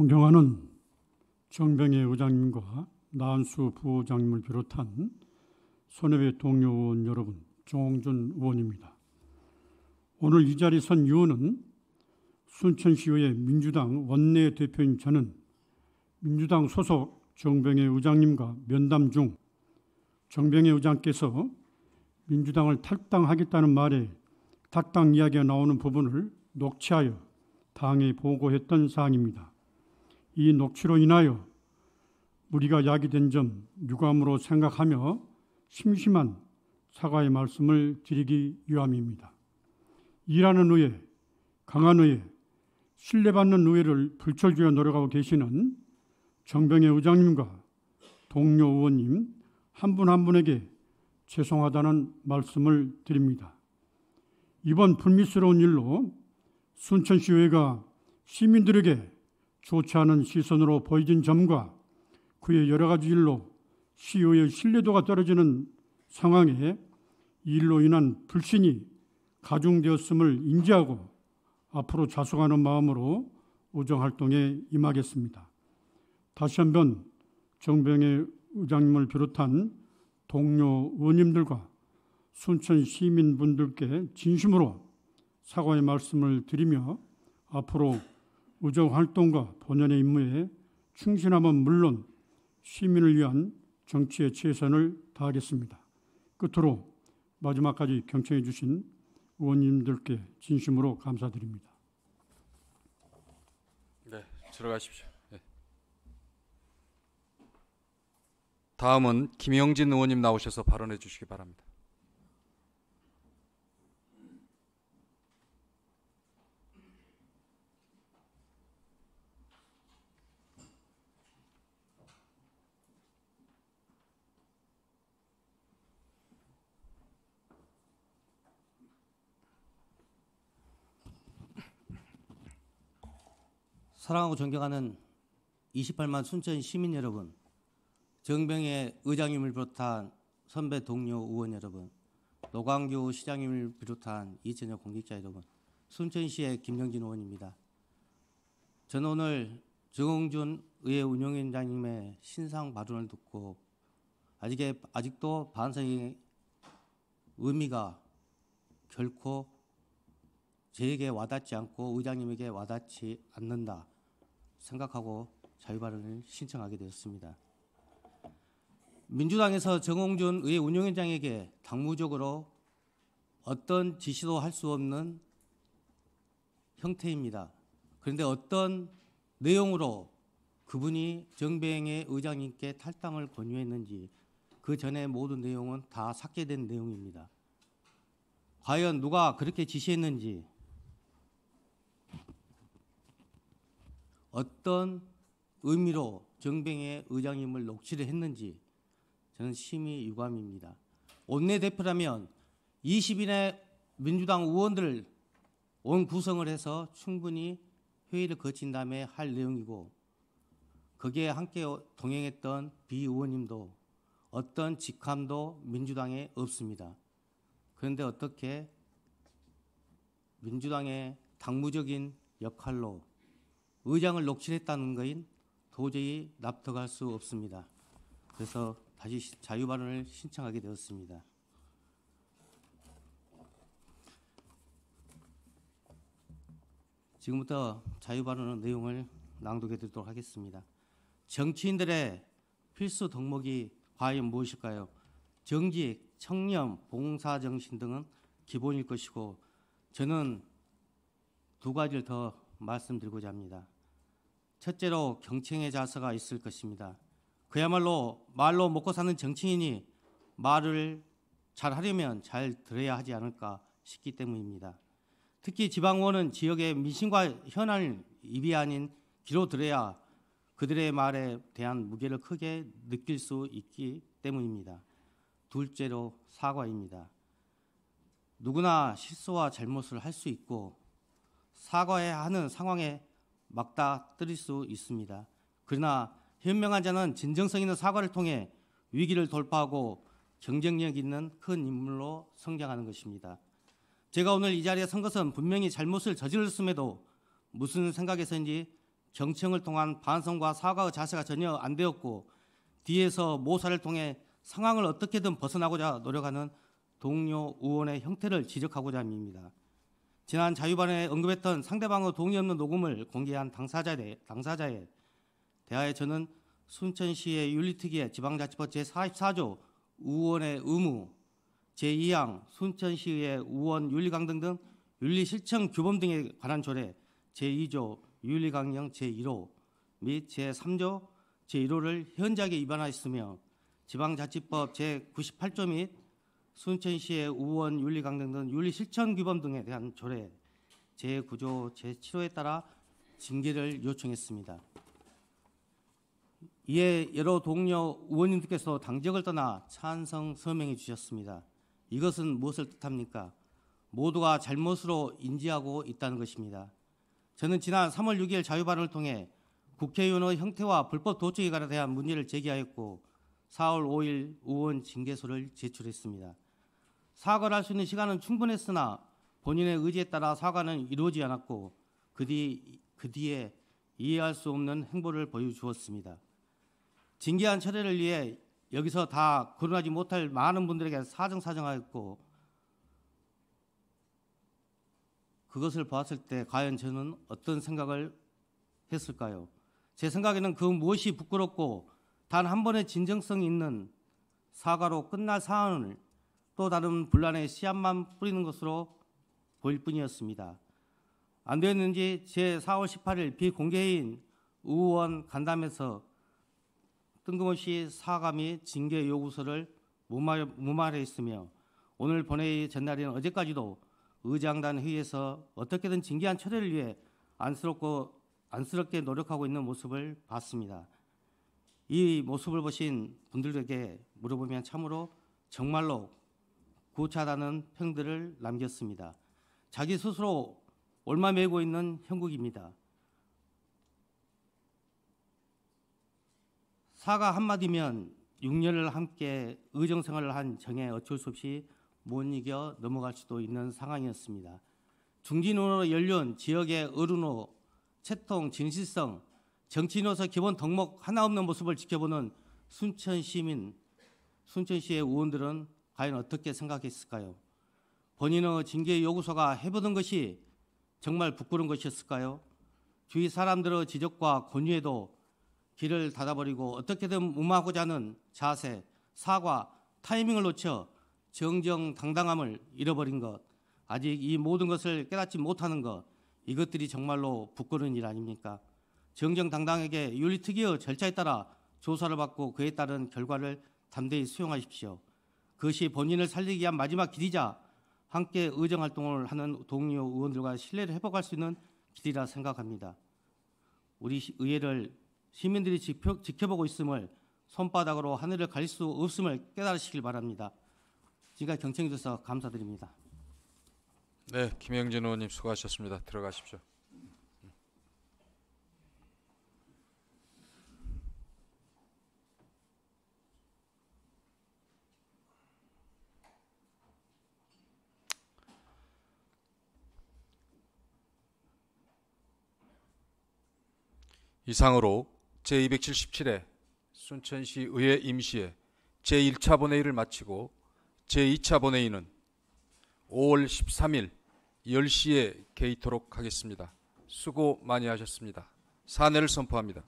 존경하는 정병희 의장님과 나은수 부의장님을 비롯한 손해배 동료 의원 여러분, 정준 의원입니다. 오늘 이 자리 선 이유는 순천시의 민주당 원내대표인 저는 민주당 소속 정병희 의장님과 면담 중 정병희 의장께서 민주당을 탈당하겠다는 말에 탈당 이야기가 나오는 부분을 녹취하여 당에 보고했던 사항입니다. 이 녹취로 인하여 우리가 야기된 점 유감으로 생각하며 심심한 사과의 말씀을 드리기 위함입니다. 일하는 의회, 강한 의회, 신뢰받는 의회를 불철주야 노력하고 계시는 정병의 의장님과 동료 의원님 한 분한 한 분에게 죄송하다는 말씀을 드립니다. 이번 불미스러운 일로 순천시의회가 시민들에게 좋지 않은 시선으로 보여진 점과 그의 여러 가지 일로 CEO의 신뢰도가 떨어지는 상황에 일로 인한 불신이 가중되었음을 인지하고 앞으로 자숙하는 마음으로 우정 활동에 임하겠습니다. 다시 한번 정병의 의장님을 비롯한 동료 의원님들과 순천 시민분들께 진심으로 사과의 말씀을 드리며 앞으로 의정 활동과 본연의 임무에 충실함은 물론 시민을 위한 정치의 최선을 다하겠습니다. 끝으로 마지막까지 경청해 주신 의원님들께 진심으로 감사드립니다. 네, 들어가십시오. 네. 다음은 김영진 의원님 나오셔서 발언해 주시기 바랍니다. 사랑하고 존경하는 28만 순천 시민 여러분, 정병의 의장님을 비롯한 선배 동료 의원 여러분, 노광규 시장님을 비롯한 이천여 공직자 여러분, 순천시의 김영진 의원입니다. 저는 오늘 정홍준 의회 운영위원장님의 신상 발언을 듣고 아직에, 아직도 반성의 의미가 결코 제게 에 와닿지 않고 의장님에게 와닿지 않는다 생각하고 자유발언을 신청하게 되었습니다. 민주당에서 정홍준 의 운영위원장에게 당무적으로 어떤 지시도 할 수 없는 형태입니다. 그런데 어떤 내용으로 그분이 정배행의 의장님께 탈당을 권유했는지 그 전에 모든 내용은 다 삭제된 내용입니다. 과연 누가 그렇게 지시했는지 어떤 의미로 정병의 의장님을 녹취를 했는지 저는 심히 유감입니다. 원내대표라면 20인의 민주당 의원들온 구성을 해서 충분히 회의를 거친 다음에 할 내용이고 거기에 함께 동행했던 비 의원님도 어떤 직함도 민주당에 없습니다. 그런데 어떻게 민주당의 당무적인 역할로 의장을 녹취했다는 거인 도저히 납득할 수 없습니다. 그래서 다시 자유 발언을 신청하게 되었습니다. 지금부터 자유 발언의 내용을 낭독해 드리도록 하겠습니다. 정치인들의 필수 덕목이 과연 무엇일까요? 정직, 청렴, 봉사 정신 등은 기본일 것이고 저는 두 가지를 더 말씀드리고자 합니다. 첫째로 경청의 자세가 있을 것입니다. 그야말로 말로 먹고 사는 정치인이 말을 잘 하려면 잘 들어야 하지 않을까 싶기 때문입니다. 특히 지방원은 지역의 민심과 현안을 입이 아닌 귀로 들어야 그들의 말에 대한 무게를 크게 느낄 수 있기 때문입니다. 둘째로 사과입니다. 누구나 실수와 잘못을 할 수 있고 사과해야 하는 상황에 막다뜨릴 수 있습니다. 그러나 현명한 자는 진정성 있는 사과를 통해 위기를 돌파하고 경쟁력 있는 큰 인물로 성장하는 것입니다. 제가 오늘 이 자리에 선 것은 분명히 잘못을 저질렀음에도 무슨 생각에서인지 경청을 통한 반성과 사과의 자세가 전혀 안 되었고 뒤에서 모사를 통해 상황을 어떻게든 벗어나고자 노력하는 동료 의원의 형태를 지적하고자 합니다. 지난 자유반에 언급했던 상대방의 동의 없는 녹음을 공개한 당사자에, 당사자에 대하여 저는 순천시의 윤리특위의 지방자치법 제44조 우원의 의무, 제2항 순천시의 우원 윤리강등 등 윤리실천 규범 등에 관한 조례 제2조 윤리강령 제1호 및 제3조 제1호를 현저하게 위반하였으며 지방자치법 제98조 및 순천 시의 우원 윤리 강등 등 윤리 실천 규범 등에 대한 조례 제9조 제7호에 따라 징계를 요청했습니다. 이에 여러 동료 의원님들께서 당적을 떠나 찬성 서명해 주셨습니다. 이것은 무엇을 뜻합니까? 모두가 잘못으로 인지하고 있다는 것입니다. 저는 지난 3월 6일 자유발언을 통해 국회의원의 형태와 불법 도청에 관한 문의를 제기하였고 4월 5일 의원 징계서를 제출했습니다. 사과를 할 수 있는 시간은 충분했으나 본인의 의지에 따라 사과는 이루어지지 않았고 그, 뒤, 그 뒤에 이해할 수 없는 행보를 보여주었습니다. 징계한 철회를 위해 여기서 다 거론하지 못할 많은 분들에게 사정사정하였고 그것을 보았을 때 과연 저는 어떤 생각을 했을까요? 제 생각에는 그 무엇이 부끄럽고 단한 번의 진정성 이 있는 사과로 끝날 사안을 또 다른 분란의 씨앗만 뿌리는 것으로 보일 뿐이었습니다. 안 되었는지 제 4월 18일 비공개인 의원 간담회에서 뜬금없이 사과 및 징계 요구서를 무말, 무말했으며 오늘 본회의 전날인 어제까지도 의장단 회의에서 어떻게든 징계한 철회를 위해 안쓰럽고 안쓰럽게 노력하고 있는 모습을 봤습니다. 이 모습을 보신 분들에게 물어보면 참으로 정말로 고차다는 평들을 남겼습니다. 자기 스스로 얼마 메고 있는 형국입니다. 사과 한마디면 6년을 함께 의정생활을 한 정에 어쩔 수 없이 못 이겨 넘어갈 수도 있는 상황이었습니다. 중진으로 연륜, 지역의 어른호, 채통, 진실성, 정치인으로서 기본 덕목 하나 없는 모습을 지켜보는 순천 시민, 순천시의 의원들은 과연 어떻게 생각했을까요? 본인의 징계 요구서가 해보던 것이 정말 부끄러운 것이었을까요? 주위 사람들의 지적과 권유에도 길을 닫아버리고 어떻게든 무마하고자 하는 자세, 사과, 타이밍을 놓쳐 정정당당함을 잃어버린 것, 아직 이 모든 것을 깨닫지 못하는 것, 이것들이 정말로 부끄러운 일 아닙니까? 정정당당하게 윤리특위의 절차에 따라 조사를 받고 그에 따른 결과를 담대히 수용하십시오. 그것이 본인을 살리기 위한 마지막 길이자 함께 의정활동을 하는 동료 의원들과 신뢰를 회복할 수 있는 길이라 생각합니다. 우리 의회를 시민들이 지표, 지켜보고 있음을 손바닥으로 하늘을 가릴 수 없음을 깨달으시길 바랍니다. 지금까지 경청해 주셔서 감사드립니다. 네, 김영진 의원님 수고하셨습니다. 들어가십시오. 이상으로 제277회 순천시 의회 임시회 제1차 본회의를 마치고 제2차 본회의는 5월 13일 10시에 개의토록 하겠습니다. 수고 많이 하셨습니다. 사내를 선포합니다.